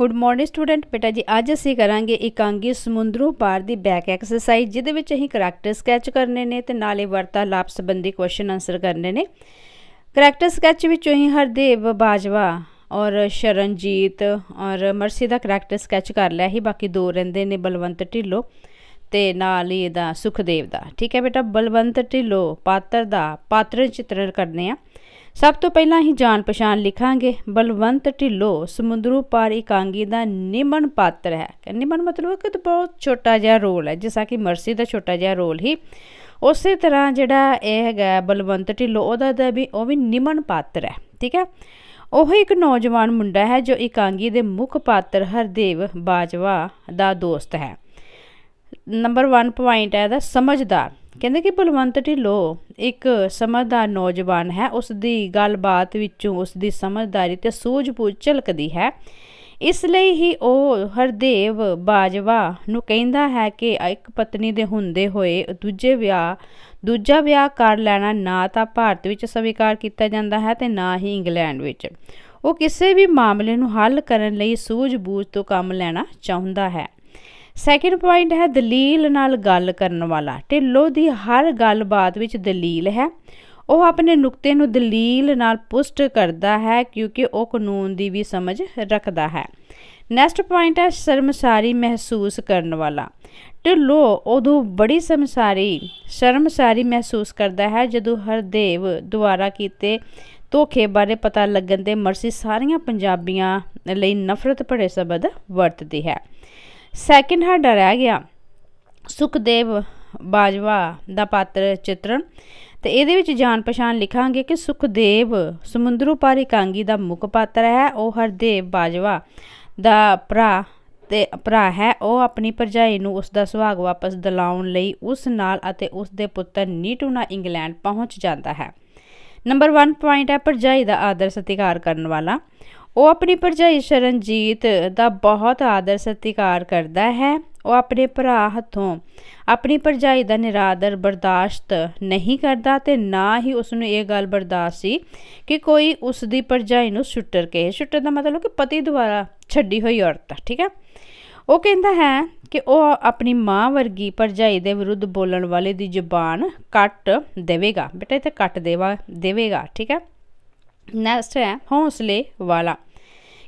good morning student ਬੇਟਾ ਜੀ ਅੱਜ ਅਸੀਂ ਕਰਾਂਗੇ ਇਕਾਂਗੀ ਸਮੁੰਦਰੋਂ ਪਾਰ ਦੀ ਬੈਕ ਐਕਸਰਸਾਈਜ਼ ਜਿਹਦੇ ਵਿੱਚ ਅਸੀਂ ਕੈਰੈਕਟਰ ਸਕੈਚ ਕਰਨੇ ਨੇ ਤੇ ਨਾਲੇ ਵਾਰਤਾਲਾਪ ਸੰਬੰਧੀ ਕੁਐਸਚਨ ਆਨਸਰ ਕਰਨੇ ਨੇ ਕੈਰੈਕਟਰ ਸਕੈਚ ਵਿੱਚ ਅਸੀਂ ਹਰਦੇਵ ਬਾਜਵਾ ਔਰ ਸ਼ਰਨਜੀਤ ਔਰ ਮਰਸੀ ਦਾ ਕੈਰੈਕਟਰ ਸਕੈਚ ਕਰ ਲਿਆ ਸੀ ਬਾਕੀ ਦੋ ਰਹਿੰਦੇ ਨੇ ਬਲਵੰਤ ਢਿੱਲੋ ਤੇ ਨਾਲ ਹੀ ਇਹਦਾ ਸੁਖਦੇਵ ਦਾ ਠੀਕ ਹੈ ਬੇਟਾ ਬਲਵੰਤ ਢਿੱਲੋ ਪਾਤਰ ਦਾ ਪਾਤਰ ਚਿੱਤਰ ਕਰਨੇ ਆ ਸਭ ਤੋਂ ਪਹਿਲਾਂ ਹੀ ਜਾਣ ਪਛਾਣ ਲਿਖਾਂਗੇ ਬਲਵੰਤ ਢਿੱਲੋ ਸਮੁੰਦਰੂ ਪਾਰ ਇਕਾਂਗੀ ਦਾ ਨਿਮਨ ਪਾਤਰ ਹੈ ਨਿਮਨ ਮਤਲਬ ਕਿ ਬਹੁਤ ਛੋਟਾ ਜਿਹਾ ਰੋਲ ਹੈ ਜਿਸਾ ਕਿ ਮਰਸੀ ਦਾ ਛੋਟਾ ਜਿਹਾ ਰੋਲ ਹੀ ਉਸੇ ਤਰ੍ਹਾਂ ਜਿਹੜਾ ਇਹ ਹੈਗਾ ਬਲਵੰਤ ਢਿੱਲੋ ਉਹਦਾ ਦਾ ਵੀ ਉਹ ਵੀ ਨਿਮਨ ਪਾਤਰ ਹੈ ਠੀਕ ਹੈ ਉਹ ਇੱਕ ਨੌਜਵਾਨ ਮੁੰਡਾ ਹੈ ਜੋ ਇਕਾਂਗੀ ਦੇ ਮੁੱਖ ਪਾਤਰ ਹਰਦੇਵ ਬਾਜਵਾ ਦਾ ਦੋਸਤ ਹੈ ਨੰਬਰ 1 ਪੁਆਇੰਟ ਹੈ ਦਾ ਸਮਝਦਾਰ ਕਹਿੰਦੇ ਕਿ ਬਲਵੰਤ ਢਿੱਲੋ ਇੱਕ ਸਮਝਦਾਰ ਨੌਜਵਾਨ ਹੈ ਉਸ ਦੀ ਗੱਲਬਾਤ ਵਿੱਚੋਂ ਉਸ ਦੀ ਸਮਝਦਾਰੀ ਤੇ ਸੂਝ-ਬੂਝ ਝਲਕਦੀ ਹੈ ਇਸ ਲਈ ਹੀ ਉਹ ਹਰਦੇਵ ਬਾਜਵਾ ਨੂੰ ਕਹਿੰਦਾ ਹੈ ਕਿ ਇੱਕ ਪਤਨੀ ਦੇ ਹੁੰਦੇ ਹੋਏ ਦੂਜੇ ਵਿਆਹ ਦੂਜਾ ਵਿਆਹ ਕਰ ਲੈਣਾ ਨਾ ਤਾਂ ਭਾਰਤ ਵਿੱਚ ਸਵੀਕਾਰ ਕੀਤਾ ਜਾਂਦਾ ਹੈ ਤੇ ਨਾ ਹੀ ਇੰਗਲੈਂਡ ਵਿੱਚ ਉਹ ਕਿਸੇ ਵੀ ਮਾਮਲੇ ਨੂੰ ਹੱਲ ਕਰਨ ਲਈ ਸੂਝ-ਬੂਝ ਤੋਂ ਕੰਮ ਲੈਣਾ ਚਾਹੁੰਦਾ ਹੈ ਸੈਕਿੰਡ ਪੁਆਇੰਟ ਹੈ ਦਲੀਲ ਨਾਲ ਗੱਲ ਕਰਨ ਵਾਲਾ ਢਿੱਲੋ ਦੀ ਹਰ ਗੱਲਬਾਤ ਵਿੱਚ ਦਲੀਲ ਹੈ ਉਹ ਆਪਣੇ ਨੁਕਤੇ ਨੂੰ ਦਲੀਲ ਨਾਲ ਪੁਸ਼ਟ ਕਰਦਾ ਹੈ ਕਿਉਂਕਿ ਉਹ ਕਾਨੂੰਨ ਦੀ ਵੀ ਸਮਝ ਰੱਖਦਾ ਹੈ ਨੈਕਸਟ ਪੁਆਇੰਟ ਹੈ ਸ਼ਰਮਸਾਰੀ ਮਹਿਸੂਸ ਕਰਨ ਵਾਲਾ ਢਿੱਲੋ ਉਦੋਂ ਬੜੀ ਸ਼ਰਮਸਾਰੀ ਸ਼ਰਮਸਾਰੀ ਮਹਿਸੂਸ ਕਰਦਾ ਹੈ ਜਦੋਂ ਹਰਦੇਵ ਦੁਆਰਾ ਕੀਤੇ ਧੋਖੇ ਬਾਰੇ ਪਤਾ ਲੱਗਣ ਦੇ ਮਰਸੀ ਸਾਰੀਆਂ ਪੰਜਾਬੀਆਂ ਲਈ ਨਫ਼ਰਤ ਭਰੇ ਸ਼ਬਦ ਵਰਤਦੀ ਹੈ ਸੈਕਿੰਡ ਹੈਂਡ ਰਹਿ ਗਿਆ ਸੁਖਦੇਵ ਬਾਜਵਾ ਦਾ ਪਾਤਰ ਚਿੱਤਰਣ ਤੇ ਇਹਦੇ ਵਿੱਚ ਜਾਣ ਪਛਾਣ ਲਿਖਾਂਗੇ ਕਿ ਸੁਖਦੇਵ ਸਮੁੰਦਰੂ ਪਾਰ ਇਕਾਂਗੀ ਦਾ ਮੁੱਖ ਪਾਤਰ ਹੈ ਉਹ ਹਰਦੇਵ ਬਾਜਵਾ ਦਾ ਭਰਾ ਤੇ ਭਰਾ ਹੈ ਉਹ ਆਪਣੀ ਭਰਜਾਈ ਨੂੰ ਉਸ ਦਾ ਸੁਹਾਗ ਵਾਪਸ ਦਿਲਾਉਣ ਲਈ ਉਸ ਨਾਲ ਅਤੇ ਉਸ ਦੇ ਪੁੱਤਰ ਨੀਟੂ ਨਾਲ ਇੰਗਲੈਂਡ ਪਹੁੰਚ ਜਾਂਦਾ ਹੈ ਨੰਬਰ 1 ਪੁਆਇੰਟ ਹੈ ਭਰਜਾਈ ਦਾ ਆਦਰ ਸਤਿਕਾਰ ਕਰਨ ਵਾਲਾ ਉਹ ਆਪਣੀ ਭਰਜਾਈ ਸ਼ਰਨਜੀਤ ਦਾ ਬਹੁਤ ਆਦਰ ਸਤਿਕਾਰ ਕਰਦਾ ਹੈ ਉਹ ਆਪਣੇ ਭਰਾ ਹੱਥੋਂ ਆਪਣੀ ਭਰਜਾਈ ਦਾ ਨਿਰਾਦਰ ਬਰਦਾਸ਼ਤ ਨਹੀਂ ਕਰਦਾ ਤੇ ਨਾ ਹੀ ਉਸ ਨੂੰ ਇਹ ਗੱਲ ਬਰਦਾਸ਼ਤ ਸੀ ਕਿ ਕੋਈ ਉਸ ਦੀ ਭਰਜਾਈ ਨੂੰ ਛੁੱਟਰ ਕਹੇ ਛੁੱਟਰ ਦਾ ਮਤਲਬ ਕਿ ਪਤੀ ਦੁਆਰਾ ਛੱਡੀ ਹੋਈ ਔਰਤ ਠੀਕ ਹੈ ਉਹ ਕਹਿੰਦਾ ਹੈ ਕਿ ਉਹ ਆਪਣੀ ਮਾਂ ਵਰਗੀ ਪਰਜਾਈ ਦੇ ਵਿਰੁੱਧ ਬੋਲਣ ਵਾਲੇ ਦੀ ਜ਼ੁਬਾਨ ਕੱਟ ਦੇਵੇਗਾ ਬੇਟਾ ਇਹ ਤਾਂ ਕੱਟ ਦੇਵਾ ਦੇਵੇਗਾ ਠੀਕ ਹੈ ਨੈਕਸਟ ਹੈ ਹੌਸਲੇ ਵਾਲਾ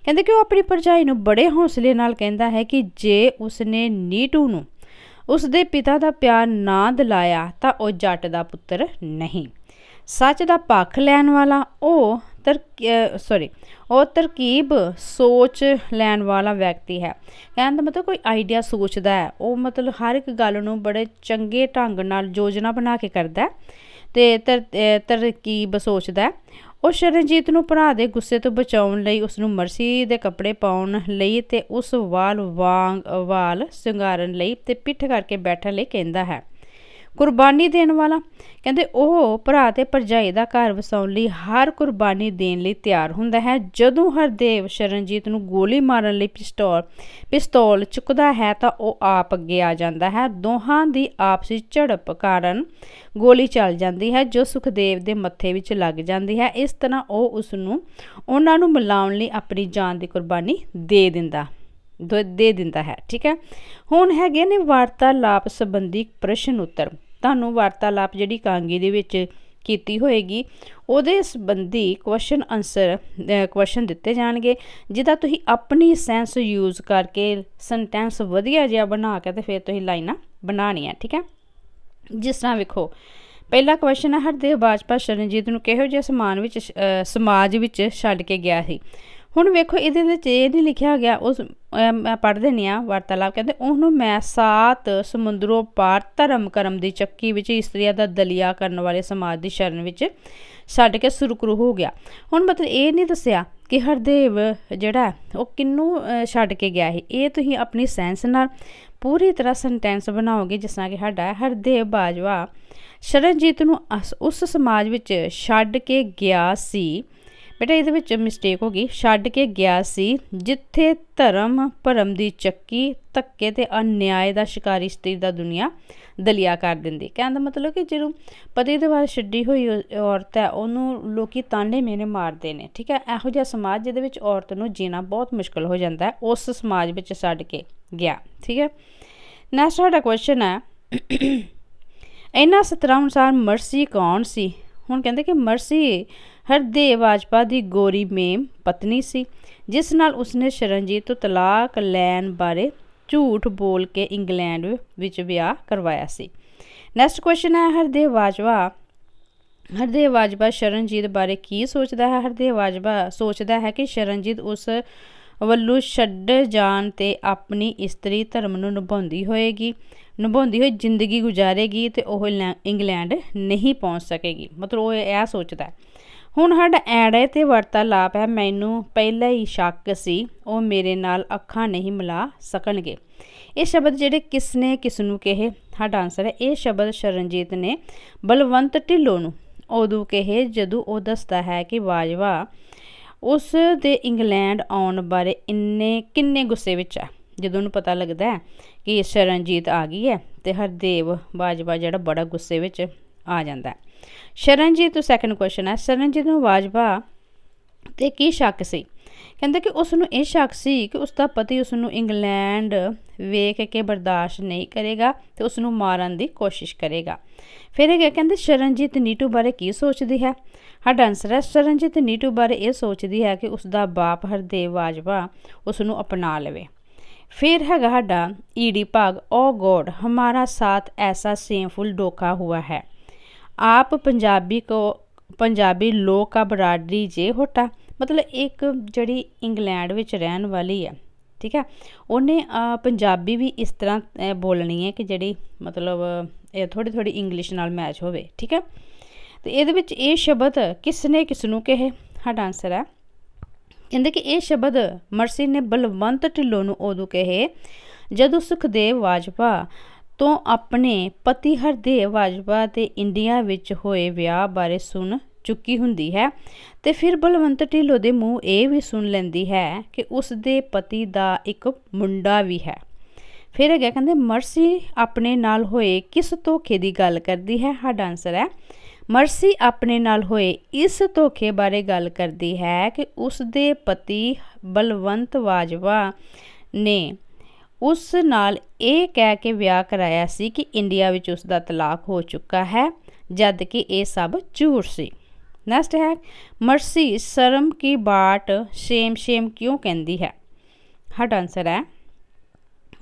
ਕਹਿੰਦੇ ਕਿ ਉਹ ਆਪਣੀ ਪਰਜਾਈ ਨੂੰ ਬੜੇ ਹੌਸਲੇ ਨਾਲ ਕਹਿੰਦਾ ਹੈ ਕਿ ਜੇ ਉਸਨੇ ਨੀਟੂ ਨੂੰ ਉਸਦੇ ਪਿਤਾ ਦਾ ਪਿਆਰ ਨਾ ਦਿਲਾਇਆ ਤਾਂ ਉਹ ਜੱਟ ਦਾ ਪੁੱਤਰ ਨਹੀਂ ਸੱਚ ਦਾ ਪੱਖ ਲੈਣ ਵਾਲਾ ਉਹ ਤਰ ਸੌਰੀ ਉਹ ਤਰਕੀਬ ਸੋਚ ਲੈਣ ਵਾਲਾ ਵਿਅਕਤੀ ਹੈ ਕਹਿੰਦਾ ਮਤਲਬ ਕੋਈ ਆਈਡੀਆ ਸੋਚਦਾ ਹੈ ਉਹ ਮਤਲਬ ਹਰ ਇੱਕ ਗੱਲ ਨੂੰ ਬੜੇ ਚੰਗੇ ਢੰਗ ਨਾਲ ਯੋਜਨਾ ਬਣਾ ਕੇ ਕਰਦਾ ਹੈ ਤੇ ਤਰਕੀਬ ਸੋਚਦਾ ਉਹ ਸ਼ਰਨਜੀਤ ਨੂੰ ਭਰਾ ਦੇ ਗੁੱਸੇ ਤੋਂ ਬਚਾਉਣ ਲਈ ਉਸ ਨੂੰ ਮਰਸੀ ਦੇ ਕੱਪੜੇ ਪਾਉਣ ਲਈ ਤੇ ਉਸ ਵਾਲ ਵਾਂਗ ਵਾਲ ਸ਼ਿੰਗਾਰਨ ਲਈ ਤੇ ਪਿੱਠ ਕਰਕੇ ਬੈਠਣ ਲਈ ਕਹਿੰਦਾ ਹੈ ਕੁਰਬਾਨੀ ਦੇਣ ਵਾਲਾ ਕਹਿੰਦੇ ਉਹ ਭਰਾ ਤੇ ਭਰਜਾਈ ਦਾ ਘਰ ਵਸਾਉਣ ਲਈ ਹਰ ਕੁਰਬਾਨੀ ਦੇਣ ਲਈ ਤਿਆਰ ਹੁੰਦਾ ਹੈ ਜਦੋਂ ਹਰਦੇਵ ਸ਼ਰਨਜੀਤ ਨੂੰ ਗੋਲੀ ਮਾਰਨ ਲਈ ਪਿਸਤੌਲ ਪਿਸਤੌਲ ਚੁੱਕਦਾ ਹੈ ਤਾਂ ਉਹ ਆਪ ਅੱਗੇ ਆ ਜਾਂਦਾ ਹੈ ਦੋਹਾਂ ਦੀ ਆਪਸੀ ਝੜਪ ਕਾਰਨ ਗੋਲੀ ਚੱਲ ਜਾਂਦੀ ਹੈ ਜੋ ਸੁਖਦੇਵ ਦੇ ਮੱਥੇ ਵਿੱਚ ਲੱਗ ਜਾਂਦੀ ਹੈ ਇਸ ਤਰ੍ਹਾਂ ਉਹ ਉਸ ਨੂੰ ਉਹਨਾਂ ਨੂੰ ਮਿਲਾਉਣ ਲਈ ਆਪਣੀ ਜਾਨ ਦੀ ਕੁਰਬਾਨੀ ਦੇ ਦਿੰਦਾ ਦੇ ਦਿੰਦਾ ਹੈ ਠੀਕ ਹੈ ਹੁਣ ਹੈਗੇ ਨੇ ਵਾਰਤਾਲਾਪ ਸੰਬੰਧੀ ਪ੍ਰਸ਼ਨ ਉੱਤਰ ਤੁਹਾਨੂੰ ਵਾਰਤਾਲਾਪ ਜਿਹੜੀ ਕਾਂਗੀ ਦੇ ਵਿੱਚ ਕੀਤੀ ਹੋਏਗੀ ਉਹਦੇ ਸੰਬੰਧੀ ਕੁਐਸਚਨ ਆਨਸਰ ਕੁਐਸਚਨ ਦਿੱਤੇ ਜਾਣਗੇ ਜਿਹਦਾ ਤੁਸੀਂ ਆਪਣੀ ਸੈਂਸ ਯੂਜ਼ ਕਰਕੇ ਸੈਂਟੈਂਸ ਵਧੀਆ ਜਿਹਾ ਬਣਾ ਕੇ ਤੇ ਫਿਰ ਤੁਸੀਂ ਲਾਈਨਾਂ ਬਣਾਉਣੀਆਂ ਠੀਕ ਹੈ ਜਿਸ ਤਰ੍ਹਾਂ ਵੇਖੋ ਪਹਿਲਾ ਕੁਐਸਚਨ ਹੈ ਹਰਦੇਵ ਬਾਜਪਾ ਸ਼ਰਨਜੀਤ ਨੂੰ ਕਿਹੋ ਜਿਹੇ ਸਮਾਨ ਵਿੱਚ ਸਮਾਜ ਵਿੱਚ ਛੱਡ ਕੇ ਗਿਆ ਸੀ ਹੁਣ ਵੇਖੋ ਇਹਦੇ ਵਿੱਚ ਇਹ ਨਹੀਂ ਲਿਖਿਆ ਗਿਆ ਉਸ ਮੈਂ ਪੜ੍ਹ ਦੇਣੀ ਆ ਵਾਰਤਾਲਾਪ ਕਹਿੰਦੇ ਉਹਨੂੰ ਮੈਂ ਸਾਤ ਸਮੁੰਦਰੋਂ ਪਾਰ ਧਰਮ ਕਰਮ ਦੀ ਚੱਕੀ ਵਿੱਚ ਇਸਤਰੀਆਂ ਦਾ ਦਲੀਆ ਕਰਨ ਵਾਲੇ ਸਮਾਜ ਦੀ ਸ਼ਰਨ ਵਿੱਚ ਛੱਡ ਕੇ ਸੁਰਕਰੂ ਹੋ ਗਿਆ ਹੁਣ ਮਤਲਬ ਇਹ ਨਹੀਂ ਦੱਸਿਆ ਕਿ ਹਰਦੇਵ ਜਿਹੜਾ ਉਹ ਕਿੰਨੂੰ ਛੱਡ ਕੇ ਗਿਆ ਸੀ ਇਹ ਤੁਸੀਂ ਆਪਣੀ ਸੈਂਸ ਨਾਲ ਪੂਰੀ ਤਰ੍ਹਾਂ ਸੈਂਟੈਂਸ ਬਣਾਓਗੇ ਜਿਸ ਤਰ੍ਹਾਂ ਕਿ ਸਾਡਾ ਹਰਦੇਵ ਬਾਜਵਾ ਸ਼ਰਨਜੀਤ ਨੂੰ ਉਸ ਸਮਾਜ ਵਿੱਚ ਛੱਡ ਕੇ ਗਿਆ ਸੀ ਬੇਟਾ ਇਹਦੇ ਵਿੱਚ ਮਿਸਟੇਕ ਹੋ ਗਈ ਛੱਡ ਕੇ ਗਿਆ ਸੀ ਜਿੱਥੇ ਧਰਮ ਭਰਮ ਦੀ ਚੱਕੀ ਧੱਕੇ ਤੇ ਅਨਿਆਏ ਦਾ ਸ਼ਿਕਾਰੀ ਸਤਰੀ ਦਾ ਦੁਨੀਆ ਦਲਿਆ ਕਰ ਦਿੰਦੀ ਕਹਿੰਦਾ ਮਤਲਬ ਕਿ ਜਿਹਨੂੰ ਪਤੀ ਦੇ ਬਾਅਦ ਛੱਡੀ ਹੋਈ ਔਰਤ ਹੈ ਉਹਨੂੰ ਲੋਕੀ ਤਾਨੇ ਮੇਨੇ ਮਾਰਦੇ ਨੇ ਠੀਕ ਹੈ ਇਹੋ ਜਿਹਾ ਸਮਾਜ ਜਿਹਦੇ ਵਿੱਚ ਔਰਤ ਨੂੰ ਜੀਣਾ ਬਹੁਤ ਮੁਸ਼ਕਲ ਹੋ ਜਾਂਦਾ ਹੈ ਉਸ ਸਮਾਜ ਵਿੱਚ ਛੱਡ ਕੇ ਗਿਆ ਠੀਕ ਹੈ ਨੈਕਸਟ ਸਾਡਾ ਕੁਐਸਚਨ ਹੈ ਇਹਨਾਂ ਸਤਰਾਂ ਅਨੁਸਾਰ ਮਰਸੀ ਕੌਣ ਸੀ ਹੁਣ ਕਹਿੰਦੇ ਕਿ ਮਰਸੀ ਹਰਦੇਵ ਵਾਜਪਾ ਦੀ ਗੋਰੀ ਮੇਮ ਪਤਨੀ ਸੀ ਜਿਸ ਨਾਲ ਉਸਨੇ ਸ਼ਰਨਜੀਤ ਤੋਂ ਤਲਾਕ ਲੈਣ ਬਾਰੇ ਝੂਠ ਬੋਲ ਕੇ ਇੰਗਲੈਂਡ ਵਿੱਚ ਵਿਆਹ ਕਰਵਾਇਆ ਸੀ ਨੈਕਸਟ ਕੁਐਸਚਨ ਹੈ ਹਰਦੇਵ ਬਾਜਵਾ ਹਰਦੇਵ ਬਾਜਵਾ ਸ਼ਰਨਜੀਤ ਬਾਰੇ ਕੀ ਸੋਚਦਾ ਹੈ ਹਰਦੇਵ ਬਾਜਵਾ ਸੋਚਦਾ ਹੈ ਕਿ ਸ਼ਰਨਜੀਤ ਉਸ ਵੱਲੋਂ ਛੱਡੇ ਜਾਣ ਤੇ ਆਪਣੀ ਇਸਤਰੀ ਧਰਮ ਨੂੰ ਨਿਭਾਉਂਦੀ ਹੋਏਗੀ ਨਿਭਾਉਂਦੀ ਹੋਈ ਜ਼ਿੰਦਗੀ ਗੁਜ਼ਾਰੇਗੀ ਤੇ ਉਹ ਇੰਗਲੈਂਡ ਨਹੀਂ ਪਹੁੰਚ ਸਕੇਗੀ ਮਤਲਬ ਉਹ ਇਹ ਸੋਚਦਾ ਹੁਣ ਸਾਡਾ ਐੜੇ ਤੇ ਲਾਪ ਹੈ ਮੈਨੂੰ ਪਹਿਲਾਂ ਹੀ ਸ਼ੱਕ ਸੀ ਉਹ ਮੇਰੇ ਨਾਲ ਅੱਖਾਂ ਨਹੀਂ ਮਿਲਾ ਸਕਣਗੇ ਇਹ ਸ਼ਬਦ ਜਿਹੜੇ ਕਿਸ ਨੇ ਕਿਸ ਨੂੰ ਕਹੇ ਸਾਡਾ ਆਨਸਰ ਹੈ ਇਹ ਸ਼ਬਦ ਸ਼ਰਨਜੀਤ ਨੇ ਬਲਵੰਤ ਢਿੱਲੋਂ ਨੂੰ ਉਦੋਂ ਕਹੇ ਜਦੋਂ ਉਹ ਦੱਸਦਾ ਹੈ ਕਿ ਬਾਜਵਾ ਉਸ ਦੇ ਇੰਗਲੈਂਡ ਆਉਣ ਬਾਰੇ ਇੰਨੇ ਕਿੰਨੇ ਗੁੱਸੇ ਵਿੱਚ ਆ ਜਦੋਂ ਉਹਨੂੰ ਪਤਾ ਲੱਗਦਾ ਹੈ ਕਿ ਸ਼ਰਨਜੀਤ ਆ ਗਈ ਹੈ ਤੇ ਹਰਦੇਵ ਬਾਜਵਾ ਜਿਹੜਾ ਬੜਾ ਗੁੱਸੇ ਵਿੱਚ ਆ ਜਾਂਦਾ ਹੈ ਸ਼ਰਨਜੀਤ ਤੋਂ ਸੈਕੰਡ ਕੁਐਸਚਨ ਹੈ ਸ਼ਰਨਜੀਤ ਨੂੰ ਬਾਜਵਾ ਤੇ ਕੀ ਸ਼ੱਕ ਸੀ ਕਹਿੰਦੇ ਕਿ ਉਸ ਨੂੰ ਇਹ ਸ਼ੱਕ ਸੀ ਕਿ ਉਸ ਦਾ ਪਤੀ ਉਸ ਨੂੰ ਇੰਗਲੈਂਡ ਵੇਖ ਕੇ ਬਰਦਾਸ਼ਤ ਨਹੀਂ ਕਰੇਗਾ ਤੇ ਉਸ ਨੂੰ ਮਾਰਨ ਦੀ ਕੋਸ਼ਿਸ਼ ਕਰੇਗਾ ਫਿਰ ਇਹ ਕਹਿੰਦੇ ਸ਼ਰਨਜੀਤ ਨੀਟੂ ਬਾਰੇ ਕੀ ਸੋਚਦੀ ਹੈ ਹਡੰਸ ਸਰਨਜੀਤ ਨੀਟੂ ਬਾਰੇ ਇਹ ਸੋਚਦੀ ਹੈ ਕਿ ਉਸ ਦਾ ਬਾਪ ਹਰਦੇਵ ਬਾਜਵਾ ਉਸ ਨੂੰ ਅਪਣਾ ਲਵੇ ਫਿਰ ਹੈਗਾ ਸਾਡਾ ਈਡੀ ਭਾਗ ਓ ਗੋਡ ਹਮਾਰਾ ਸਾਥ ਐਸਾ ਸੇਮਫੁਲ ਡੋਕਾ ਹੁਆ ਹੈ ਆਪ ਪੰਜਾਬੀ ਕੋ ਪੰਜਾਬੀ ਲੋਕ ਆ ਬਰਾਦਰੀ ਜੇ ਹੋਟਾ ਮਤਲਬ ਇੱਕ ਜਿਹੜੀ ਇੰਗਲੈਂਡ ਵਿੱਚ ਰਹਿਣ ਵਾਲੀ ਹੈ ਠੀਕ ਹੈ ਉਹਨੇ ਪੰਜਾਬੀ ਵੀ ਇਸ ਤਰ੍ਹਾਂ ਬੋਲਣੀ ਹੈ ਕਿ ਜਿਹੜੀ ਮਤਲਬ ਇਹ ਥੋੜੀ ਥੋੜੀ ਇੰਗਲਿਸ਼ ਨਾਲ ਮੈਚ ਹੋਵੇ ਠੀਕ ਹੈ ਤੇ ਇਹਦੇ ਵਿੱਚ ਇਹ ਸ਼ਬਦ ਕਿਸ ਨੇ ਕਿਸ ਨੂੰ ਕਹੇ ਸਾਡਾ ਆਨਸਰ ਹੈ ਕਹਿੰਦੇ ਕਿ ਇਹ ਸ਼ਬਦ ਮਰਸੀ ਨੇ ਬਲਵੰਤ ਢਿੱਲੋਂ ਨੂੰ ਉਦੋਂ ਕਹੇ ਜਦੋਂ ਸੁਖਦੇਵ ਵਾਜਪਾ ਤੋਂ ਆਪਣੇ ਪਤੀ ਹਰਦੇਵ ਵਾਜਪਾ ਤੇ ਇੰਡੀਆ ਵਿੱਚ ਹੋਏ ਵਿਆਹ ਬਾਰੇ ਸੁਣ ਚੁੱਕੀ ਹੁੰਦੀ ਹੈ ਤੇ ਫਿਰ ਬਲਵੰਤ ਢਿੱਲੋਂ ਦੇ ਮੂੰਹ ਇਹ ਵੀ ਸੁਣ ਲੈਂਦੀ ਹੈ ਕਿ ਉਸ ਦੇ ਪਤੀ ਦਾ ਇੱਕ ਮੁੰਡਾ ਵੀ ਹੈ ਫਿਰ ਹੈਗਾ ਕਹਿੰਦੇ ਮਰਸੀ ਆਪਣੇ ਨਾਲ ਹੋਏ ਕਿਸ ਧੋਖੇ ਦੀ ਗੱਲ ਕਰਦੀ ਹੈ ਸਾਡਾ ਆਨਸਰ ਹੈ ਮਰਸੀ ਆਪਣੇ ਨਾਲ ਹੋਏ ਇਸ ਧੋਖੇ ਬਾਰੇ ਗੱਲ ਕਰਦੀ ਹੈ ਕਿ ਉਸ ਦੇ ਪਤੀ ਬਲਵੰਤ ਵਾਜਵਾ ਨੇ ਉਸ ਨਾਲ ਇਹ ਕਹਿ ਕੇ ਵਿਆਹ ਕਰਾਇਆ ਸੀ ਕਿ ਇੰਡੀਆ ਵਿੱਚ ਉਸ ਦਾ ਤਲਾਕ ਹੋ ਚੁੱਕਾ ਹੈ ਜਦ ਕਿ ਇਹ ਸਭ ਝੂਠ ਸੀ ਨੈਕਸਟ ਹੈ ਮਰਸੀ ਸ਼ਰਮ ਕੀ ਬਾਟ ਸ਼ੇਮ ਸ਼ੇਮ ਕਿਉਂ ਕਹਿੰਦੀ ਹੈ ਹਟ ਆਨਸਰ ਹੈ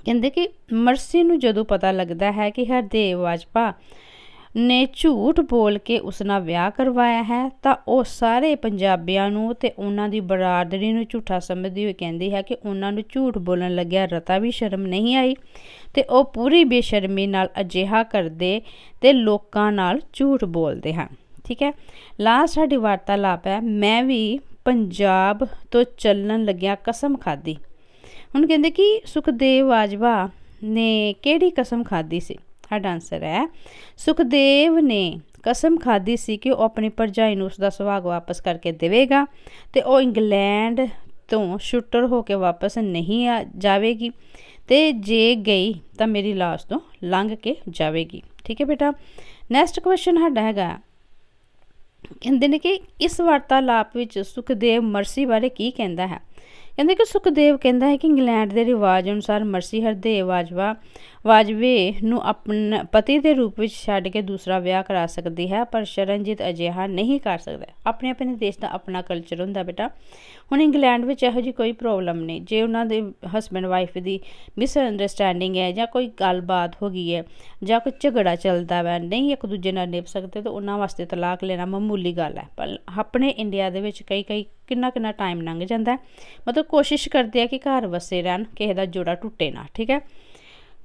ਕਹਿੰਦੇ ਕਿ ਮਰਸੀ ਨੂੰ ਜਦੋਂ ਪਤਾ ਲੱਗਦਾ ਹੈ ਕਿ ਹਰਦੇਵ ਵਾਜਪਾ ਨੇ ਝੂਠ ਬੋਲ ਕੇ ਉਸ ਨਾਲ ਵਿਆਹ ਕਰਵਾਇਆ ਹੈ ਤਾਂ ਉਹ ਸਾਰੇ ਪੰਜਾਬੀਆਂ ਨੂੰ ਤੇ ਉਹਨਾਂ ਦੀ ਬਰਾਦਰੀ ਨੂੰ ਝੂਠਾ ਸਮਝਦੀ ਹੋਈ ਕਹਿੰਦੀ ਹੈ ਕਿ ਉਹਨਾਂ ਨੂੰ ਝੂਠ ਬੋਲਣ ਲੱਗਿਆ ਰਤਾ ਵੀ ਸ਼ਰਮ ਨਹੀਂ ਆਈ ਤੇ ਉਹ ਪੂਰੀ ਬੇਸ਼ਰਮੀ ਨਾਲ ਅਜਿਹਾ ਕਰਦੇ ਤੇ ਲੋਕਾਂ ਨਾਲ ਝੂਠ ਬੋਲਦੇ ਹਨ ਠੀਕ ਹੈ ਲਾਸਟ ਸਾਡੀ ਵਾਰਤਾਲਾਪ ਹੈ ਮੈਂ ਵੀ ਪੰਜਾਬ ਤੋਂ ਚੱਲਣ ਲੱਗਿਆ ਕਸਮ ਖਾਦੀ ਹੁਣ ਕਹਿੰਦੇ ਕਿ ਸੁਖਦੇਵ ਆਜਵਾ ਨੇ ਕਿਹੜੀ ਕਸਮ ਖਾਦੀ ਸੀ ਸਾਡਾ ਡਾਂਸਰ ਹੈ ਸੁਖਦੇਵ ਨੇ ਕਸਮ ਖਾਦੀ ਸੀ ਕਿ ਉਹ ਆਪਣੀ ਪਰਜਾਈ ਨੂੰ ਉਸ ਦਾ ਸੁਹਾਗ ਵਾਪਸ ਕਰਕੇ ਦੇਵੇਗਾ ਤੇ ਉਹ ਇੰਗਲੈਂਡ ਤੋਂ ਸ਼ੂਟਰ ਹੋ ਕੇ ਵਾਪਸ ਨਹੀਂ ਆ ਜਾਵੇਗੀ ਤੇ ਜੇ ਗਈ ਤਾਂ ਮੇਰੀ ਲਾਸ਼ ਤੋਂ ਲੰਘ ਕੇ ਜਾਵੇਗੀ ਠੀਕ ਹੈ ਬੇਟਾ ਨੈਕਸਟ ਕੁਐਸਚਨ ਸਾਡਾ ਹੈਗਾ ਕਹਿੰਦੇ ਨੇ ਕਿ ਇਸ ਵਾਰਤਾਲਾਪ ਵਿੱਚ ਸੁਖਦੇਵ ਮਰਸੀ ਬਾਰੇ ਕੀ ਕਹਿੰਦਾ ਹੈ ਕਹਿੰਦੇ ਕਿ ਸੁਖਦੇਵ ਕਹਿੰਦਾ ਹੈ ਕਿ ਇੰਗਲੈਂਡ ਦੇ ਰਿਵਾਜ ਅਨੁਸਾਰ ਮਰਸੀ ਹਰਦੇਵ ਆਜਵਾ ਵਾਜਵੇ ਨੂੰ ਆਪਣੇ ਪਤੀ ਦੇ ਰੂਪ ਵਿੱਚ ਛੱਡ ਕੇ ਦੂਸਰਾ ਵਿਆਹ ਕਰਾ ਸਕਦੀ ਹੈ ਪਰ ਸ਼ਰਨਜੀਤ ਅਜਿਹਾ ਨਹੀਂ ਕਰ ਸਕਦਾ ਆਪਣੇ ਆਪਣੇ ਦੇਸ਼ ਦਾ ਆਪਣਾ ਕਲਚਰ ਹੁੰਦਾ ਬੇਟਾ ਹੁਣ ਇੰਗਲੈਂਡ ਵਿੱਚ ਇਹੋ ਜੀ ਕੋਈ ਪ੍ਰੋਬਲਮ ਨਹੀਂ ਜੇ ਉਹਨਾਂ ਦੇ ਹਸਬੰਡ ਵਾਈਫ ਦੀ ਮਿਸ ਅੰਡਰਸਟੈਂਡਿੰਗ ਹੈ ਜਾਂ ਕੋਈ ਗੱਲਬਾਤ ਹੋ ਗਈ ਹੈ ਜਾਂ ਕੋਈ ਝਗੜਾ ਚੱਲਦਾ ਹੈ ਨਹੀਂ ਇੱਕ ਦੂਜੇ ਨਾਲ ਨਿਭ ਸਕਦੇ ਤਾਂ ਉਹਨਾਂ ਵਾਸਤੇ ਤਲਾਕ ਲੈਣਾ ਮਾਮੂਲੀ ਗੱਲ ਹੈ ਪਰ ਆਪਣੇ ਇੰਡੀਆ ਦੇ ਵਿੱਚ ਕਈ ਕਈ ਕਿੰਨਾ ਕਿੰਨਾ ਟਾਈਮ ਲੰਘ ਜਾਂਦਾ ਮਤਲਬ ਕੋਸ਼ਿਸ਼ ਕਰਦੇ ਆ ਕਿ ਘਰ ਵਸੇ ਰਹਿਣ ਕਿਸੇ ਦਾ ਜੋੜਾ ਟੁੱਟੇ ਨਾ ਠੀਕ ਹੈ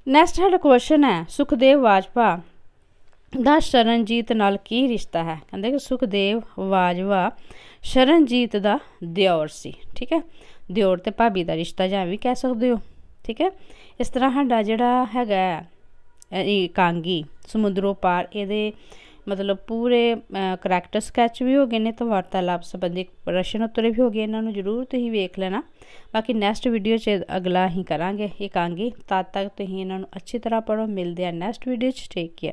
ਨੈਕਸਟ ਸਾਡਾ ਕੁਐਸਚਨ ਹੈ ਸੁਖਦੇਵ ਵਾਜਪਾ ਦਾ ਸ਼ਰਨਜੀਤ ਨਾਲ ਕੀ ਰਿਸ਼ਤਾ ਹੈ ਕਹਿੰਦੇ ਕਿ ਸੁਖਦੇਵ ਵਾਜਵਾ ਸ਼ਰਨਜੀਤ ਦਾ ਦਿਓਰ ਸੀ ਠੀਕ ਹੈ ਦਿਓਰ ਤੇ ਭਾਬੀ ਦਾ ਰਿਸ਼ਤਾ ਜਾਂ ਵੀ ਕਹਿ ਸਕਦੇ ਹੋ ਠੀਕ ਹੈ ਇਸ ਤਰ੍ਹਾਂ ਸਾਡਾ ਜਿਹੜਾ ਹੈਗਾ ਇਹ ਕਾਂਗੀ ਸਮੁੰਦਰੋਂ ਪਾਰ ਇਹਦੇ ਮਤਲਬ ਪੂਰੇ ਕਰੈਕਟਰ ਸਕੈਚ ਵੀ ਹੋ ਗਏ ਨੇ ਤਾਂ ਵਾਰਤਾਲਾਪ ਸੰਬੰਧੀ ਪ੍ਰਸ਼ਨ ਉੱਤਰ ਵੀ ਹੋ ਗਏ ਇਹਨਾਂ ਨੂੰ ਜ਼ਰੂਰ ਤੁਸੀਂ ਵੇਖ ਲੈਣਾ ਬਾਕੀ ਨੈਕਸਟ ਵੀਡੀਓ 'ਚ ਅਗਲਾ ਹੀ ਕਰਾਂਗੇ ਇਹ ਕਾਂਗੇ ਤਦ ਤੱਕ ਤੁਸੀਂ ਇਹਨਾਂ ਨੂੰ ਅੱਛੀ ਤਰ੍ਹਾਂ ਪੜੋ ਮਿਲਦੇ ਆ ਨੈਕਸਟ ਵੀਡੀਓ 'ਚ ਟੇਕ ਕੇਅਰ